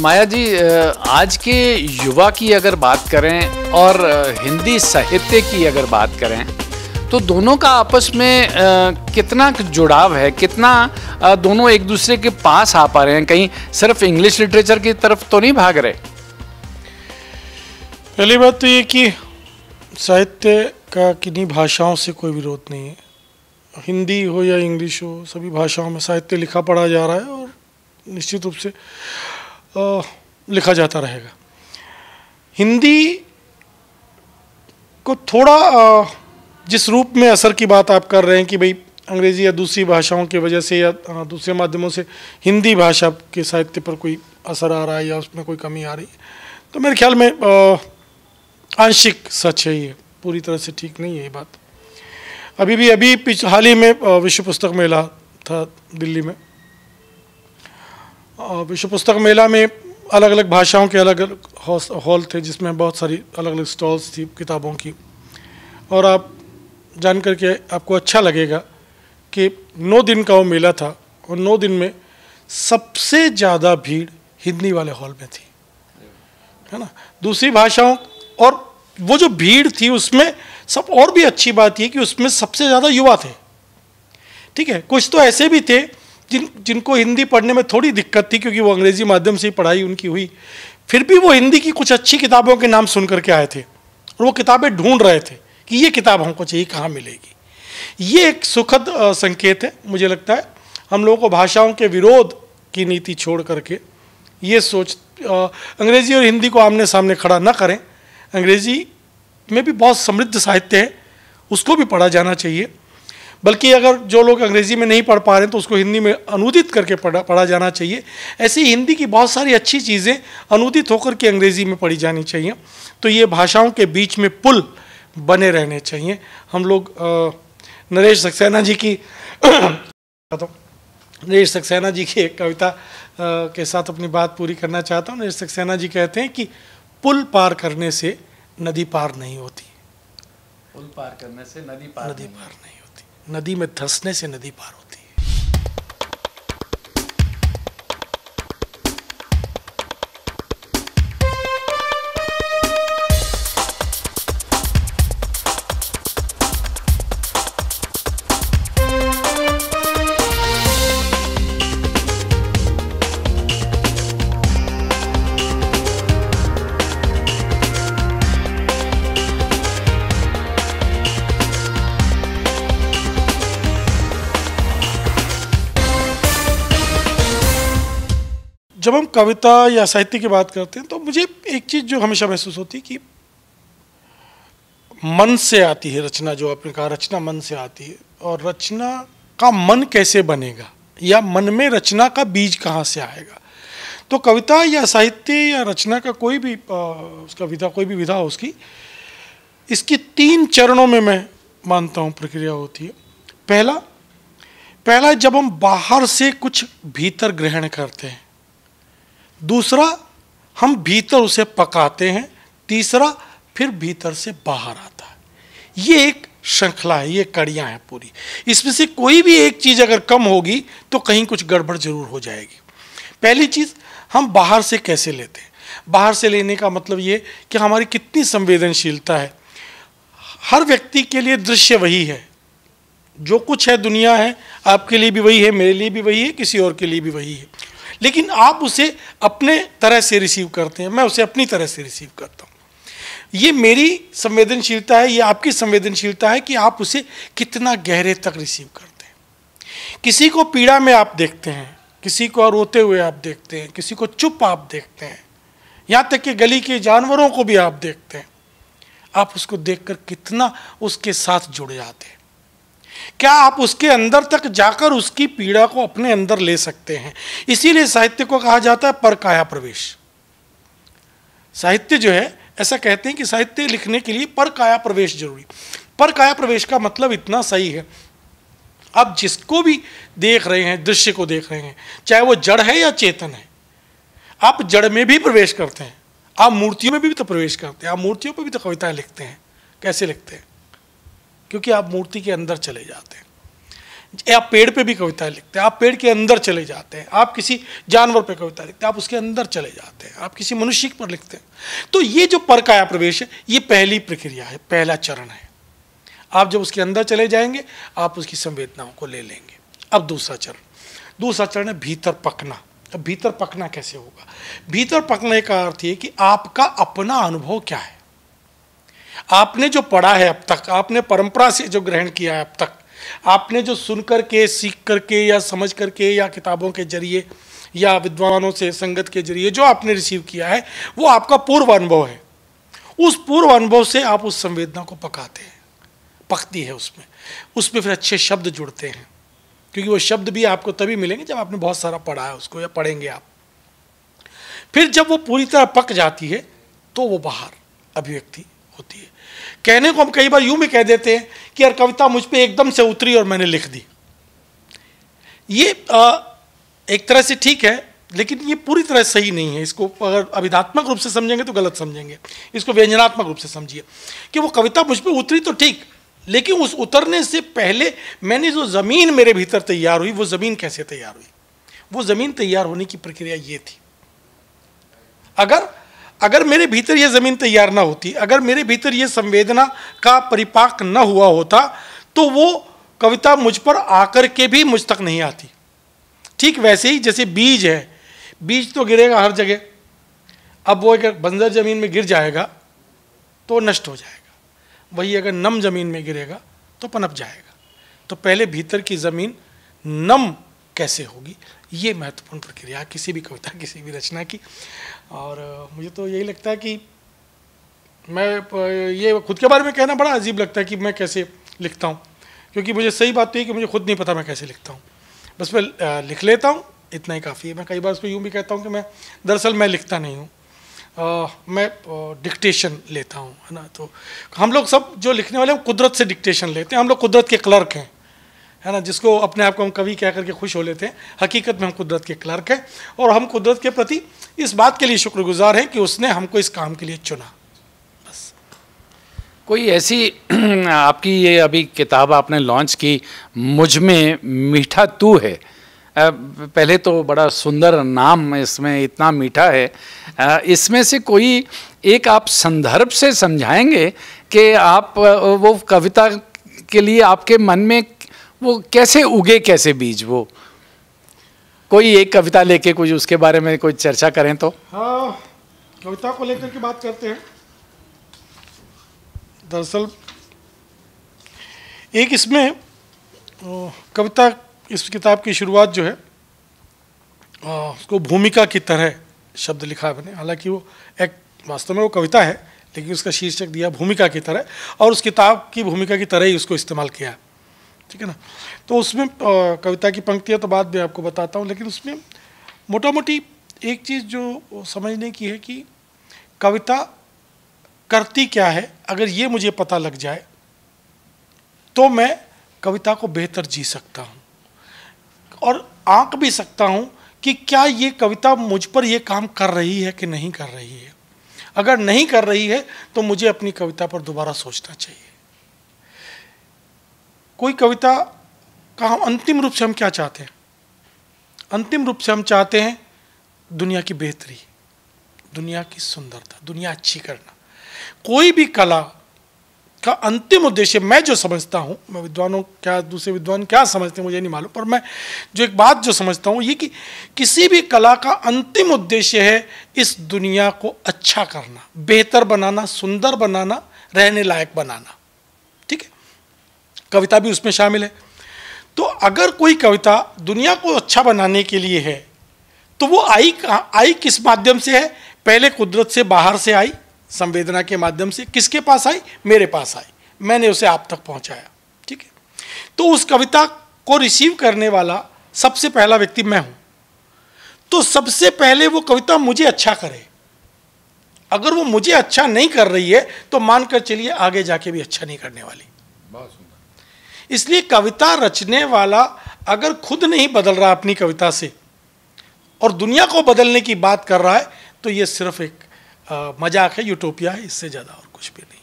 माया जी आज के युवा की अगर बात करें और हिंदी साहित्य की अगर बात करें तो दोनों का आपस में कितना जुड़ाव है कितना दोनों एक दूसरे के पास आ पा रहे हैं कहीं सिर्फ इंग्लिश लिटरेचर की तरफ तो नहीं भाग रहे पहली बात तो ये कि साहित्य का किन्हीं भाषाओं से कोई विरोध नहीं है हिंदी हो या इंग्लिश हो सभी भाषाओं में साहित्य लिखा पढ़ा जा रहा है और निश्चित रूप से तो लिखा जाता रहेगा हिंदी को थोड़ा जिस रूप में असर की बात आप कर रहे हैं कि भाई अंग्रेजी या दूसरी भाषाओं की वजह से या दूसरे माध्यमों से हिंदी भाषा के साहित्य पर कोई असर आ रहा है या उसमें कोई कमी आ रही है तो मेरे ख्याल में आंशिक सच है ये पूरी तरह से ठीक नहीं है ये बात अभी भी अभी हाल ही में विश्व पुस्तक मेला था दिल्ली में हाँ, विश्व पुस्तक मेला में अलग अलग भाषाओं के अलग अलग हॉल थे जिसमें बहुत सारी अलग अलग स्टॉल्स थी किताबों की और आप जान कर के आपको अच्छा लगेगा कि नौ दिन का वो मेला था और नौ दिन में सबसे ज़्यादा भीड़ हिंदी वाले हॉल में थी है ना दूसरी भाषाओं और वो जो भीड़ थी उसमें सब और भी अच्छी बात ये कि उसमें सबसे ज़्यादा युवा थे ठीक है कुछ तो ऐसे भी थे जिन जिनको हिंदी पढ़ने में थोड़ी दिक्कत थी क्योंकि वो अंग्रेजी माध्यम से ही पढ़ाई उनकी हुई फिर भी वो हिंदी की कुछ अच्छी किताबों के नाम सुन करके आए थे और वो किताबें ढूंढ रहे थे कि ये किताब हमको चाहिए कहाँ मिलेगी ये एक सुखद संकेत है मुझे लगता है हम लोगों को भाषाओं के विरोध की नीति छोड़ करके ये सोच अंग्रेजी और हिंदी को आमने सामने खड़ा ना करें अंग्रेजी में भी बहुत समृद्ध साहित्य है उसको भी पढ़ा जाना चाहिए बल्कि अगर जो लोग अंग्रेजी में नहीं पढ़ पा रहे हैं तो उसको हिंदी में अनुदित करके पढ़ा पढ़ा जाना चाहिए ऐसी हिंदी की बहुत सारी अच्छी चीज़ें अनुदित होकर के अंग्रेज़ी में पढ़ी जानी चाहिए तो ये भाषाओं के बीच में पुल बने रहने चाहिए हम लोग नरेश सक्सेना जी की नरेश सक्सेना जी की एक कविता के साथ अपनी बात पूरी करना चाहता हूँ नरेश सक्सेना जी कहते हैं कि पुल पार करने से नदी पार नहीं होती पुल पार करने से नदी पार नदी पार नहीं नदी में धंसने से नदी पार होती जब हम कविता या साहित्य की बात करते हैं तो मुझे एक चीज़ जो हमेशा महसूस होती है कि मन से आती है रचना जो आपने कहा रचना मन से आती है और रचना का मन कैसे बनेगा या मन में रचना का बीज कहाँ से आएगा तो कविता या साहित्य या रचना का कोई भी उसका विधा कोई भी विधा हो उसकी इसकी तीन चरणों में मैं मानता हूँ प्रक्रिया होती है पहला पहला जब हम बाहर से कुछ भीतर ग्रहण करते हैं दूसरा हम भीतर उसे पकाते हैं तीसरा फिर भीतर से बाहर आता है ये एक श्रृंखला है ये कड़ियाँ हैं पूरी इसमें से कोई भी एक चीज़ अगर कम होगी तो कहीं कुछ गड़बड़ जरूर हो जाएगी पहली चीज़ हम बाहर से कैसे लेते हैं बाहर से लेने का मतलब ये कि हमारी कितनी संवेदनशीलता है हर व्यक्ति के लिए दृश्य वही है जो कुछ है दुनिया है आपके लिए भी वही है मेरे लिए भी वही है किसी और के लिए भी वही है लेकिन आप उसे अपने तरह से रिसीव करते हैं मैं उसे अपनी तरह से रिसीव करता हूँ ये मेरी संवेदनशीलता है ये आपकी संवेदनशीलता है कि आप उसे कितना गहरे तक रिसीव करते हैं किसी को पीड़ा में आप देखते हैं किसी को रोते हुए आप देखते हैं किसी को चुप आप देखते हैं यहाँ तक कि गली के जानवरों को भी आप देखते हैं आप उसको देखकर कितना उसके साथ जुड़ जाते हैं क्या आप उसके अंदर तक जाकर उसकी पीड़ा को अपने अंदर ले सकते हैं इसीलिए साहित्य को कहा जाता है परकाया प्रवेश साहित्य जो है ऐसा कहते हैं कि साहित्य लिखने के लिए पर काया प्रवेश जरूरी पर काया प्रवेश का मतलब इतना सही है आप जिसको भी देख रहे हैं दृश्य को देख रहे हैं चाहे वो जड़ है या चेतन है आप जड़ में भी प्रवेश करते हैं आप मूर्तियों में भी तो प्रवेश करते हैं आप मूर्तियों पर भी तो कविताएं लिखते हैं कैसे लिखते हैं क्योंकि आप मूर्ति के अंदर चले जाते हैं आप पेड़ पे भी कविताएं लिखते हैं आप पेड़ के अंदर चले जाते हैं आप किसी जानवर पे कविता लिखते हैं आप उसके अंदर चले जाते हैं आप किसी मनुष्य पर लिखते हैं तो ये जो परकाया प्रवेश है ये पहली प्रक्रिया है पहला चरण है आप जब उसके अंदर चले जाएंगे आप उसकी संवेदनाओं को ले लेंगे अब दूसरा चरण दूसरा चरण है भीतर पकना अब भीतर पकना कैसे होगा भीतर पकने का अर्थ ये कि आपका अपना अनुभव क्या है आपने जो पढ़ा है अब तक आपने परंपरा से जो ग्रहण किया है अब तक आपने जो सुन कर के सीख कर के या समझ कर के या किताबों के जरिए या विद्वानों से संगत के जरिए जो आपने रिसीव किया है वो आपका पूर्व अनुभव है उस पूर्व अनुभव से आप उस संवेदना को पकाते हैं पकती है उसमें उसमें फिर अच्छे शब्द जुड़ते हैं क्योंकि वो शब्द भी आपको तभी मिलेंगे जब आपने बहुत सारा पढ़ा है उसको या पढ़ेंगे आप फिर जब वो पूरी तरह पक जाती है तो वो बाहर अभिव्यक्ति होती है कहने को हम कई बार यूं भी कह देते हैं कि यार कविता मुझ पर एकदम से उतरी और मैंने लिख दी ये आ, एक तरह से ठीक है लेकिन ये पूरी तरह सही नहीं है इसको अगर अभिधात्मक रूप से समझेंगे तो गलत समझेंगे इसको व्यंजनात्मक रूप से समझिए कि वो कविता मुझ पर उतरी तो ठीक लेकिन उस उतरने से पहले मैंने जो ज़मीन मेरे भीतर तैयार हुई वो ज़मीन कैसे तैयार हुई वो ज़मीन तैयार होने की प्रक्रिया ये थी अगर अगर मेरे भीतर ये ज़मीन तैयार ना होती अगर मेरे भीतर ये संवेदना का परिपाक न हुआ होता तो वो कविता मुझ पर आकर के भी मुझ तक नहीं आती ठीक वैसे ही जैसे बीज है बीज तो गिरेगा हर जगह अब वो अगर बंजर ज़मीन में गिर जाएगा तो नष्ट हो जाएगा वही अगर नम ज़मीन में गिरेगा तो पनप जाएगा तो पहले भीतर की ज़मीन नम कैसे होगी ये महत्वपूर्ण प्रक्रिया किसी भी कविता किसी भी रचना की और मुझे तो यही लगता है कि मैं ये खुद के बारे में कहना बड़ा अजीब लगता है कि मैं कैसे लिखता हूँ क्योंकि मुझे सही बात तो ये कि मुझे खुद नहीं पता मैं कैसे लिखता हूँ बस मैं लिख लेता हूँ इतना ही काफ़ी है मैं कई बार उसमें यूँ भी कहता हूँ कि मैं दरअसल मैं लिखता नहीं हूँ मैं डिक्टेशन लेता हूँ है ना तो हम लोग सब जो लिखने वाले हैं कुदरत से डिक्टेशन लेते हैं हम लोग कुदरत के क्लर्क हैं है ना जिसको अपने आप को हम कवि कह करके खुश हो लेते हैं हकीकत में हम कुदरत के क्लर्क हैं और हम कुदरत के प्रति इस बात के लिए शुक्रगुजार हैं कि उसने हमको इस काम के लिए चुना बस कोई ऐसी आपकी ये अभी किताब आपने लॉन्च की मुझ में मीठा तू है पहले तो बड़ा सुंदर नाम इसमें इतना मीठा है इसमें से कोई एक आप संदर्भ से समझाएंगे कि आप वो कविता के लिए आपके मन में वो कैसे उगे कैसे बीज वो कोई एक कविता लेके कुछ उसके बारे में कोई चर्चा करें तो हाँ कविता को लेकर के बात करते हैं दरअसल एक इसमें कविता इस किताब की शुरुआत जो है उसको भूमिका की तरह शब्द लिखा है मैंने हालांकि वो एक वास्तव में वो कविता है लेकिन उसका शीर्षक दिया भूमिका की तरह और उस किताब की भूमिका की तरह ही उसको इस्तेमाल किया ठीक है ना तो उसमें कविता की पंक्तियाँ तो बाद में आपको बताता हूँ लेकिन उसमें मोटा मोटी एक चीज़ जो समझने की है कि कविता करती क्या है अगर ये मुझे पता लग जाए तो मैं कविता को बेहतर जी सकता हूँ और आंक भी सकता हूँ कि क्या ये कविता मुझ पर ये काम कर रही है कि नहीं कर रही है अगर नहीं कर रही है तो मुझे अपनी कविता पर दोबारा सोचना चाहिए कोई कविता का हम अंतिम रूप से हम क्या चाहते हैं अंतिम रूप से हम चाहते हैं दुनिया की बेहतरी दुनिया की सुंदरता दुनिया अच्छी करना कोई भी कला का अंतिम उद्देश्य मैं जो समझता हूँ मैं विद्वानों क्या दूसरे विद्वान क्या समझते हैं मुझे नहीं मालूम पर मैं जो एक बात जो समझता हूँ ये कि किसी भी कला का अंतिम उद्देश्य है इस दुनिया को अच्छा करना बेहतर बनाना सुंदर बनाना रहने लायक बनाना कविता भी उसमें शामिल है तो अगर कोई कविता दुनिया को अच्छा बनाने के लिए है तो वो आई आई किस माध्यम से है पहले कुदरत से बाहर से आई संवेदना के माध्यम से किसके पास आई मेरे पास आई मैंने उसे आप तक पहुंचाया ठीक है तो उस कविता को रिसीव करने वाला सबसे पहला व्यक्ति मैं हूं तो सबसे पहले वो कविता मुझे अच्छा करे अगर वो मुझे अच्छा नहीं कर रही है तो मानकर चलिए आगे जाके भी अच्छा नहीं करने वाली इसलिए कविता रचने वाला अगर खुद नहीं बदल रहा अपनी कविता से और दुनिया को बदलने की बात कर रहा है तो ये सिर्फ एक आ, मजाक है यूटोपिया है इससे ज़्यादा और कुछ भी नहीं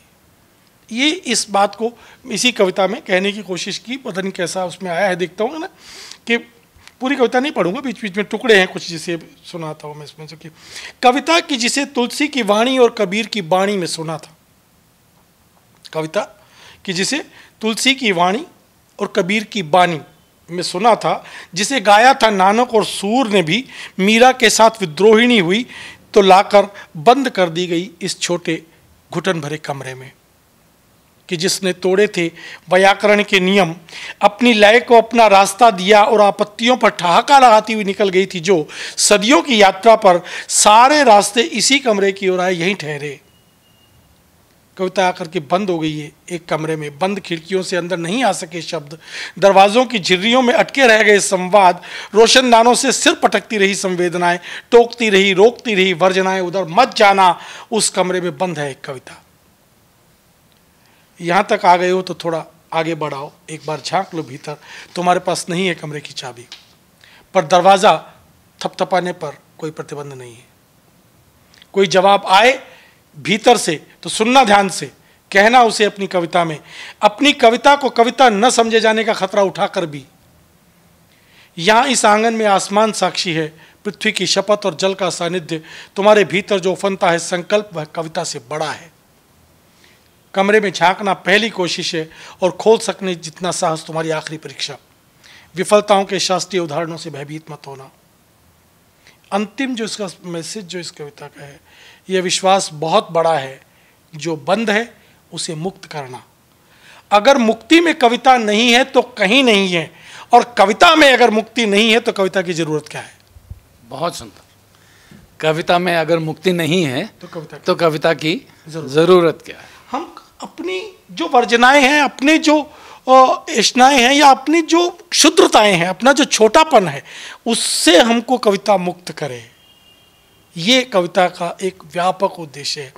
ये इस बात को इसी कविता में कहने की कोशिश की पता नहीं कैसा उसमें आया है देखता हूँ ना कि पूरी कविता नहीं पढ़ूंगा बीच बीच में टुकड़े हैं कुछ जिसे सुनाता हूँ मैं इसमें से कि कविता की जिसे तुलसी की वाणी और कबीर की वाणी में सुना था कविता कि जिसे तुलसी की वाणी और कबीर की बानी में सुना था जिसे गाया था नानक और सूर ने भी मीरा के साथ विद्रोहिणी हुई तो लाकर बंद कर दी गई इस छोटे घुटन भरे कमरे में कि जिसने तोड़े थे व्याकरण के नियम अपनी लय को अपना रास्ता दिया और आपत्तियों पर ठहाका लगाती हुई निकल गई थी जो सदियों की यात्रा पर सारे रास्ते इसी कमरे की ओर आए यहीं ठहरे कविता आकर के बंद हो गई है एक कमरे में बंद खिड़कियों से अंदर नहीं आ सके शब्द दरवाज़ों की झिर्रियों में अटके रह गए संवाद रोशनदानों से सिर पटकती रही संवेदनाएं टोकती रही रोकती रही वर्जनाएं उधर मत जाना उस कमरे में बंद है एक कविता यहां तक आ गए हो तो थोड़ा आगे बढ़ाओ एक बार झांक लो भीतर तुम्हारे पास नहीं है कमरे की चाबी पर दरवाज़ा थपथपाने पर कोई प्रतिबंध नहीं है कोई जवाब आए भीतर से तो सुनना ध्यान से कहना उसे अपनी कविता में अपनी कविता को कविता न समझे जाने का खतरा उठाकर भी यहां इस आंगन में आसमान साक्षी है पृथ्वी की शपथ और जल का सानिध्य तुम्हारे भीतर जो उफनता है संकल्प वह कविता से बड़ा है कमरे में झांकना पहली कोशिश है और खोल सकने जितना साहस तुम्हारी आखिरी परीक्षा विफलताओं के शास्त्रीय उदाहरणों से भयभीत मत होना अंतिम जो इसका मैसेज जो इस कविता का है यह विश्वास बहुत बड़ा है जो बंद है उसे मुक्त करना अगर मुक्ति में कविता नहीं है तो कहीं नहीं है और कविता में अगर मुक्ति नहीं है तो कविता की जरूरत क्या है बहुत सुंदर कविता में अगर मुक्ति नहीं है तो कविता तो कविता की जरूरत, जरूरत क्या है हम अपनी जो वर्जनाएं हैं अपने जो इष्णाएँ हैं या अपनी जो क्षुद्रताएं हैं अपना जो छोटापन है उससे हमको कविता मुक्त करे ये कविता का एक व्यापक उद्देश्य है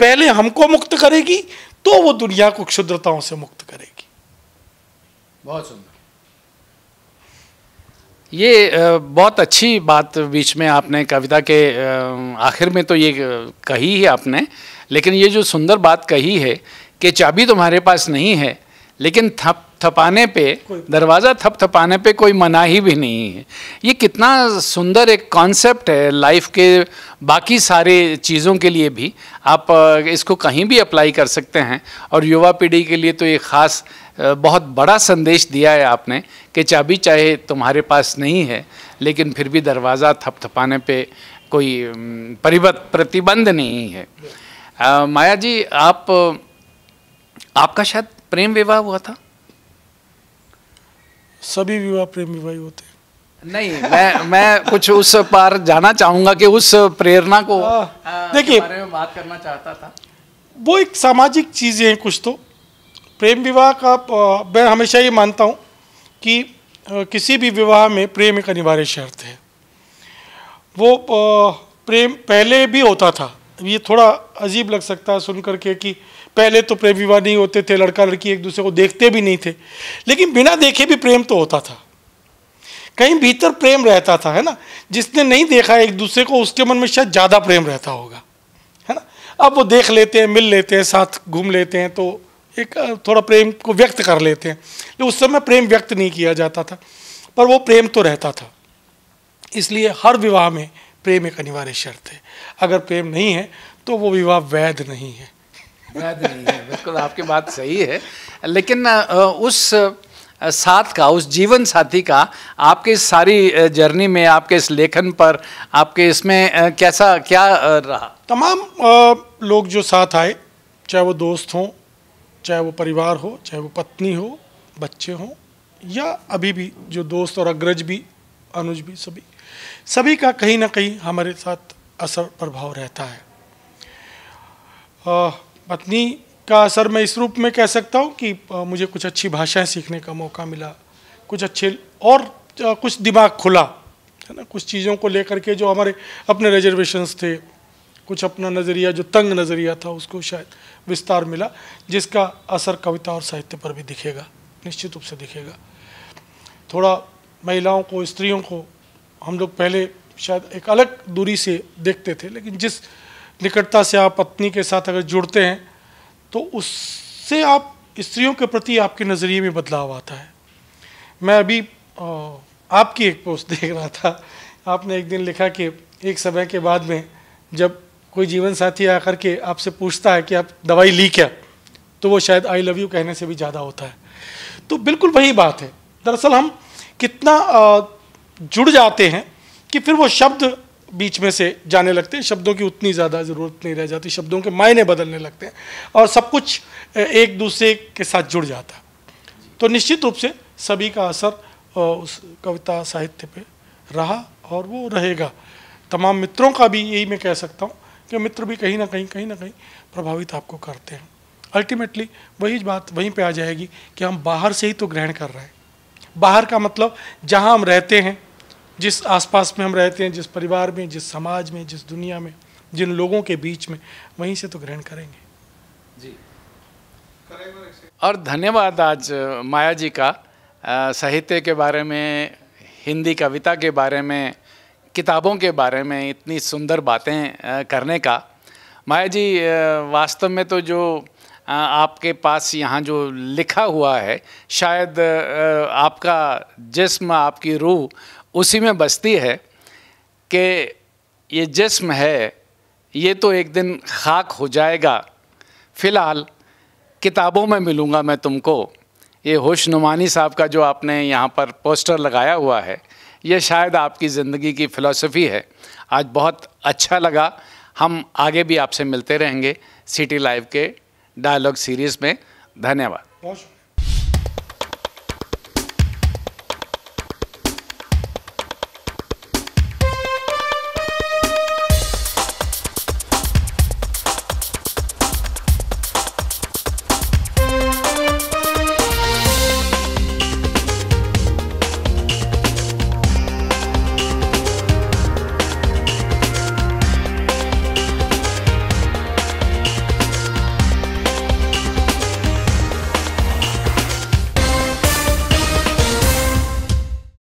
पहले हमको मुक्त करेगी तो वो दुनिया को क्षुद्रताओं से मुक्त करेगी बहुत सुंदर ये बहुत अच्छी बात बीच में आपने कविता के आखिर में तो ये कही ही आपने लेकिन ये जो सुंदर बात कही है कि चाबी तुम्हारे पास नहीं है लेकिन थप थपाने पे दरवाज़ा थप थपाने पे कोई मनाही भी नहीं है ये कितना सुंदर एक कॉन्सेप्ट है लाइफ के बाकी सारे चीज़ों के लिए भी आप इसको कहीं भी अप्लाई कर सकते हैं और युवा पीढ़ी के लिए तो ये ख़ास बहुत बड़ा संदेश दिया है आपने कि चाबी चाहे तुम्हारे पास नहीं है लेकिन फिर भी दरवाज़ा थप थपाने पर कोई परिवत प्रतिबंध नहीं है आ, माया जी आप आपका शायद प्रेम विवाह हुआ था सभी विवाह प्रेम विवाह होते नहीं मैं मैं कुछ उस पार जाना चाहूंगा कि उस प्रेरणा को हाँ। देखिए बारे में बात करना चाहता था वो एक सामाजिक चीज़ें हैं कुछ तो प्रेम विवाह का मैं हमेशा ये मानता हूँ कि किसी भी विवाह में प्रेम एक अनिवार्य शर्त है वो प्रेम पहले भी होता था ये थोड़ा अजीब लग सकता है सुन करके कि पहले तो प्रेम विवाह नहीं होते थे लड़का लड़की एक दूसरे को देखते भी नहीं थे लेकिन बिना देखे भी प्रेम तो होता था कहीं भीतर प्रेम रहता था है ना जिसने नहीं देखा एक दूसरे को उसके मन में शायद ज़्यादा प्रेम रहता होगा है ना अब वो देख लेते हैं मिल लेते हैं साथ घूम लेते हैं तो एक थोड़ा प्रेम को व्यक्त कर लेते हैं लेकिन उस समय प्रेम व्यक्त नहीं किया जाता था पर वो प्रेम तो रहता था इसलिए हर विवाह में प्रेम एक अनिवार्य शर्त है अगर प्रेम नहीं है तो वो विवाह वैध नहीं है याद नहीं है बिल्कुल आपकी बात सही है लेकिन उस साथ का उस जीवन साथी का आपके इस सारी जर्नी में आपके इस लेखन पर आपके इसमें कैसा क्या रहा तमाम लोग जो साथ आए चाहे वो दोस्त हों चाहे वो परिवार हो चाहे वो पत्नी हो बच्चे हों या अभी भी जो दोस्त और अग्रज भी अनुज भी सभी सभी का कहीं ना कहीं हमारे साथ असर प्रभाव रहता है आ, पत्नी का असर मैं इस रूप में कह सकता हूँ कि मुझे कुछ अच्छी भाषाएं सीखने का मौका मिला कुछ अच्छे और कुछ दिमाग खुला है ना कुछ चीज़ों को लेकर के जो हमारे अपने रिजर्वेशंस थे कुछ अपना नज़रिया जो तंग नज़रिया था उसको शायद विस्तार मिला जिसका असर कविता और साहित्य पर भी दिखेगा निश्चित रूप से दिखेगा थोड़ा महिलाओं को स्त्रियों को हम लोग पहले शायद एक अलग दूरी से देखते थे लेकिन जिस निकटता से आप पत्नी के साथ अगर जुड़ते हैं तो उससे आप स्त्रियों के प्रति आपके नज़रिए में बदलाव आता है मैं अभी आपकी एक पोस्ट देख रहा था आपने एक दिन लिखा कि एक समय के बाद में जब कोई जीवन साथी आकर के आपसे पूछता है कि आप दवाई ली क्या तो वो शायद आई लव यू कहने से भी ज़्यादा होता है तो बिल्कुल वही बात है दरअसल हम कितना जुड़ जाते हैं कि फिर वो शब्द बीच में से जाने लगते हैं शब्दों की उतनी ज़्यादा ज़रूरत नहीं रह जाती शब्दों के मायने बदलने लगते हैं और सब कुछ एक दूसरे के साथ जुड़ जाता तो निश्चित रूप से सभी का असर उस कविता साहित्य पे रहा और वो रहेगा तमाम मित्रों का भी यही मैं कह सकता हूँ कि मित्र भी कहीं ना कहीं कहीं ना कहीं प्रभावित आपको करते हैं अल्टीमेटली वही बात वहीं पे आ जाएगी कि हम बाहर से ही तो ग्रहण कर रहे हैं बाहर का मतलब जहाँ हम रहते हैं जिस आसपास में हम रहते हैं जिस परिवार में जिस समाज में जिस दुनिया में जिन लोगों के बीच में वहीं से तो ग्रहण करेंगे जी और धन्यवाद आज माया जी का साहित्य के बारे में हिंदी कविता के बारे में किताबों के बारे में इतनी सुंदर बातें करने का माया जी वास्तव में तो जो आपके पास यहाँ जो लिखा हुआ है शायद आपका जिस्म आपकी रूह उसी में बसती है कि ये जिस्म है ये तो एक दिन खाक हो जाएगा फ़िलहाल किताबों में मिलूँगा मैं तुमको ये होश नुमानी साहब का जो आपने यहाँ पर पोस्टर लगाया हुआ है ये शायद आपकी ज़िंदगी की फ़िलासफ़ी है आज बहुत अच्छा लगा हम आगे भी आपसे मिलते रहेंगे सिटी लाइव के डायलॉग सीरीज़ में धन्यवाद